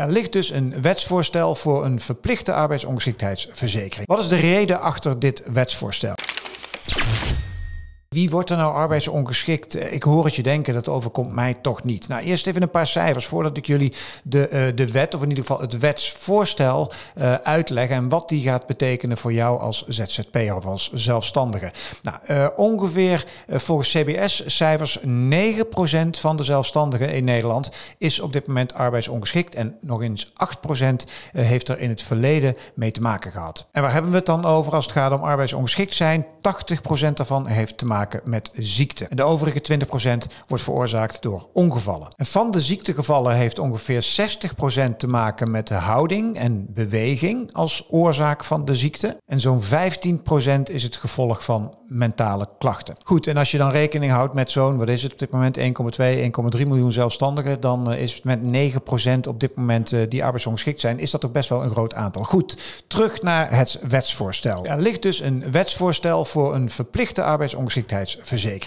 Er ligt dus een wetsvoorstel voor een verplichte arbeidsongeschiktheidsverzekering. Wat is de reden achter dit wetsvoorstel? Wie wordt er nou arbeidsongeschikt? Eh, ik hoor het je denken, dat overkomt mij toch niet. Nou, eerst even een paar cijfers voordat ik jullie de, eh, de wet, of in ieder geval het wetsvoorstel, eh, uitleg en wat die gaat betekenen voor jou als ZZP'er of als zelfstandige. Nou, ongeveer volgens CBS-cijfers 9% van de zelfstandigen in Nederland is op dit moment arbeidsongeschikt en nog eens 8% heeft er in het verleden mee te maken gehad. En waar hebben we het dan over als het gaat om arbeidsongeschikt zijn? 80% daarvan heeft te maken met ziekte. En de overige 20% wordt veroorzaakt door ongevallen. En van de ziektegevallen heeft ongeveer 60% te maken met de houding en beweging als oorzaak van de ziekte. En zo'n 15% is het gevolg van mentale klachten. Goed, en als je dan rekening houdt met zo'n, wat is het op dit moment, 1,2, 1,3 miljoen zelfstandigen, dan eh, is het met 9% op dit moment eh, die arbeidsongeschikt zijn, is dat toch best wel een groot aantal. Goed, terug naar het wetsvoorstel. Er ligt dus een wetsvoorstel voor een verplichte arbeidsongeschiktheid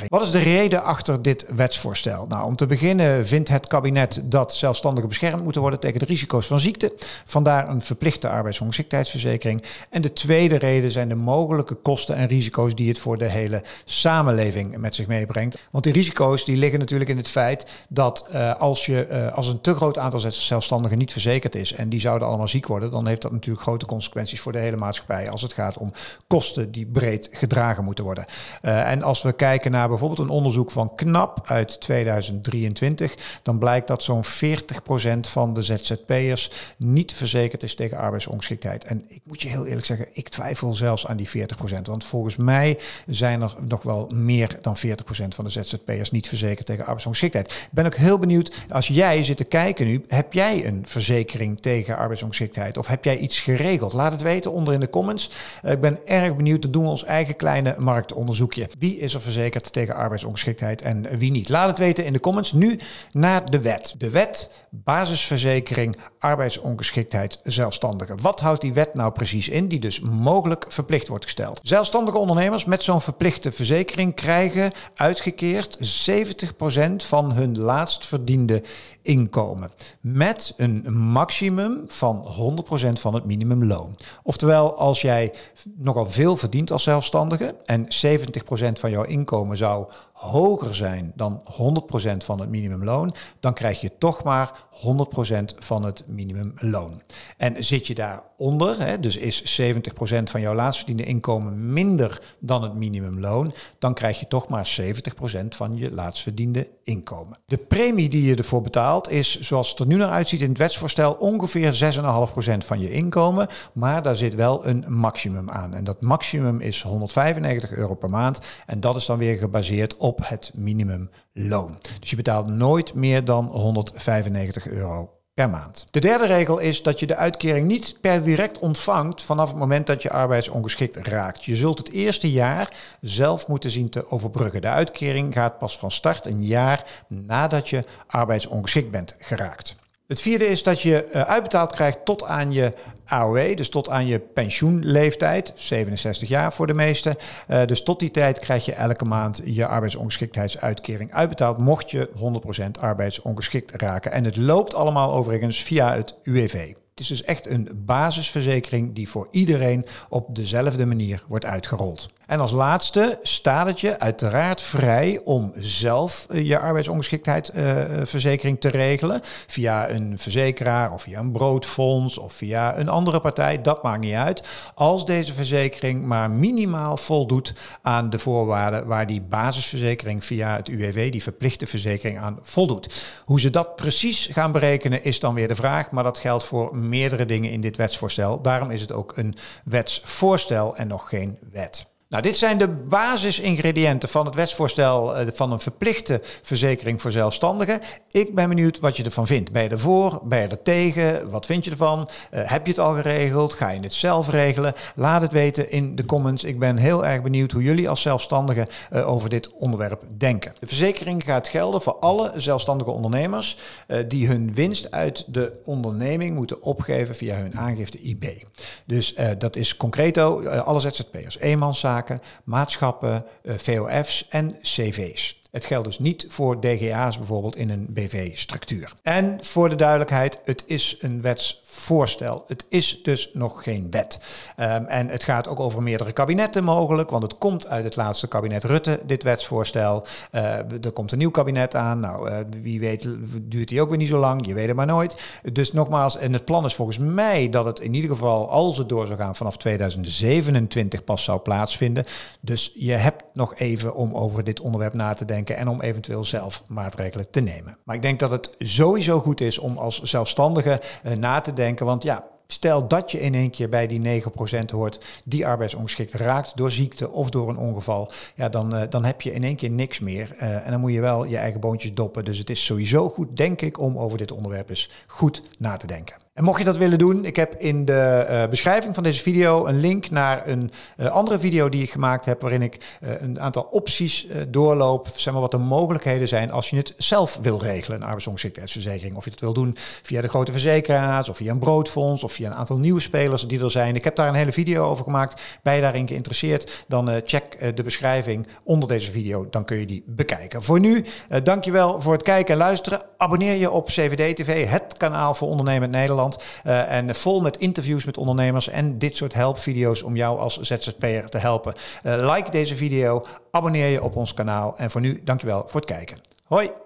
wat is de reden achter dit wetsvoorstel? Nou, om te beginnen vindt het kabinet dat zelfstandigen beschermd moeten worden tegen de risico's van ziekte. Vandaar een verplichte arbeidsongeschiktheidsverzekering. En de tweede reden zijn de mogelijke kosten en risico's die het voor de hele samenleving met zich meebrengt. Want die risico's die liggen natuurlijk in het feit dat eh, als, je, eh, als een te groot aantal zelfstandigen niet verzekerd is en die zouden allemaal ziek worden, dan heeft dat natuurlijk grote consequenties voor de hele maatschappij als het gaat om kosten die breed gedragen moeten worden. Eh, en als als we kijken naar bijvoorbeeld een onderzoek van KNAP uit 2023, dan blijkt dat zo'n 40% van de ZZP'ers niet verzekerd is tegen arbeidsongeschiktheid. En ik moet je heel eerlijk zeggen, ik twijfel zelfs aan die 40%. Want volgens mij zijn er nog wel meer dan 40% van de ZZP'ers niet verzekerd tegen arbeidsongeschiktheid. Ik ben ook heel benieuwd, als jij zit te kijken nu, heb jij een verzekering tegen arbeidsongeschiktheid? Of heb jij iets geregeld? Laat het weten onder in de comments. Eh, ik ben erg benieuwd, te doen we ons eigen kleine marktonderzoekje. Wie is er verzekerd tegen arbeidsongeschiktheid en wie niet? Laat het weten in de comments. Nu naar de wet. De wet basisverzekering arbeidsongeschiktheid zelfstandigen. Wat houdt die wet nou precies in die dus mogelijk verplicht wordt gesteld? Zelfstandige ondernemers met zo'n verplichte verzekering krijgen uitgekeerd 70% van hun laatst verdiende inkomen. Met een maximum van 100% van het minimumloon. Oftewel, als jij nogal veel verdient als zelfstandige en 70% van jouw inkomen zou hoger zijn dan 100% van het minimumloon, dan krijg je toch maar 100% van het minimumloon. En zit je daaronder, hè, dus is 70% van jouw laatstverdiende inkomen minder dan het minimumloon, dan krijg je toch maar 70% van je laatstverdiende inkomen. De premie die je ervoor betaalt is, zoals het er nu naar uitziet in het wetsvoorstel, ongeveer 6,5% van je inkomen, maar daar zit wel een maximum aan. En dat maximum is 195 euro per maand en dat is dan weer gebaseerd op het minimumloon. Dus je betaalt nooit meer dan 195 euro per maand. De derde regel is dat je de uitkering niet per direct ontvangt vanaf het moment dat je arbeidsongeschikt raakt. Je zult het eerste jaar zelf moeten zien te overbruggen. De uitkering gaat pas van start een jaar nadat je arbeidsongeschikt bent geraakt. Het vierde is dat je eh, uitbetaald krijgt tot aan je AOW, dus tot aan je pensioenleeftijd, 67 jaar voor de meesten. Eh, dus tot die tijd krijg je elke maand je arbeidsongeschiktheidsuitkering uitbetaald, mocht je 100% arbeidsongeschikt raken. En het loopt allemaal overigens via het UWV. Het is dus echt een basisverzekering die voor iedereen op dezelfde manier wordt uitgerold. En als laatste staat het je uiteraard vrij om zelf eh, je arbeidsongeschiktheidsverzekering eh, eh, te regelen. Via een verzekeraar of via een broodfonds of via een andere partij. Dat maakt niet uit. Als deze verzekering maar minimaal voldoet aan de voorwaarden waar die basisverzekering via het UWV, die verplichte verzekering, aan voldoet. Hoe ze dat precies gaan berekenen is dan weer de vraag. Maar dat geldt voor meerdere dingen in dit wetsvoorstel. Daarom is het ook een wetsvoorstel en nog geen wet. Nou, dit zijn de basisingrediënten van het wetsvoorstel eh, van een verplichte verzekering voor zelfstandigen. Ik ben benieuwd wat je ervan vindt. Ben je ervoor? Ben je er tegen? Wat vind je ervan? Eh, heb je het al geregeld? Ga je het zelf regelen? Laat het weten in de comments. Ik ben heel erg benieuwd hoe jullie als zelfstandigen eh, over dit onderwerp denken. De verzekering gaat gelden voor alle zelfstandige ondernemers die hun winst uit de onderneming moeten opgeven via hun aangifte IB. Dus dat is concreto alle ZZP'ers, eenmanszaak maatschappen, eh, VOF's en CV's. Het geldt dus niet voor DGA's bijvoorbeeld in een BV-structuur. En voor de duidelijkheid, het is een wetsvoorstel. Het is dus nog geen wet. Ehm, en het gaat ook over meerdere kabinetten mogelijk, want het komt uit het laatste kabinet Rutte, dit wetsvoorstel. Uh, er komt een nieuw kabinet aan. Nou, eh, wie weet duurt die ook weer niet zo lang. Je weet het maar nooit. Dus nogmaals, en het plan is volgens mij dat het in ieder geval, als het door zou gaan, vanaf 2027 pas zou plaatsvinden. Dus je hebt nog even om over dit onderwerp na te denken en om eventueel zelf maatregelen te nemen. Maar ik denk dat het sowieso goed is om als zelfstandige eh, na te denken, want ja, Stel dat je in één keer bij die 9% hoort die arbeidsongeschikt raakt door ziekte of door een ongeval. Ja, dan, eh, dan heb je in één keer niks meer. Eh, en dan moet je wel je eigen boontjes doppen. Dus het is sowieso goed, denk ik, om over dit onderwerp eens goed na te denken. En mocht je dat willen doen, ik heb in de eh, beschrijving van deze video een link naar een eh, andere video die ik gemaakt heb, waarin ik eh, een aantal opties doorloop, zeg maar wat de mogelijkheden zijn als je het zelf wil regelen, een arbeidsongeschiktheidsverzekering. Of je het wil doen via de grote verzekeraars, of via een broodfonds, of via een aantal nieuwe spelers die er zijn. Ik heb daar een hele video over gemaakt. Ben je daarin geïnteresseerd, dan check de beschrijving onder deze video, dan kun je die bekijken. Voor nu, dankjewel voor het kijken en luisteren. Abonneer je op CVD-TV, het kanaal voor ondernemend Nederland. Eh, en vol met interviews met ondernemers en dit soort helpvideo's om jou als ZZP'er te helpen. Eh, like deze video, abonneer je op ons kanaal. En voor nu, dankjewel voor het kijken. Hoi!